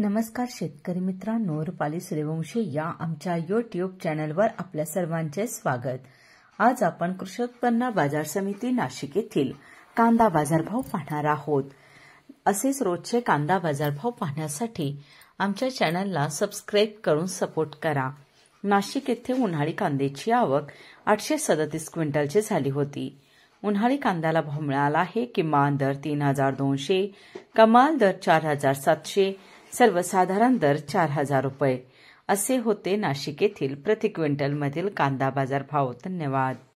नमस्कार शेतकरी मित्रांनो रुपाली सूर्यवंशी या आमच्या युट्यूब चॅनलवर आपल्या सर्वांचे स्वागत आज आपण कृषी उत्पन्न बाजार समिती नाशिक येथील कांदा बाजारभाव पाहणार आहोत असेच रोजचे कांदा बाजारभाव पाहण्यासाठी आमच्या चॅनलला सबस्क्राईब करून सपोर्ट करा नाशिक येथे उन्हाळी कांद्याची आवक आठशे सदतीस क्विंटलची झाली होती उन्हाळी कांद्याला भाव मिळाला आहे किमान दर तीन हजार दोनशे कमाल दर चार हजार सातशे सर्वसाधारण दर चार हजार रुपये असे होते नाशिक येथील प्रति क्विंटल मधील कांदा बाजार भाव धन्यवाद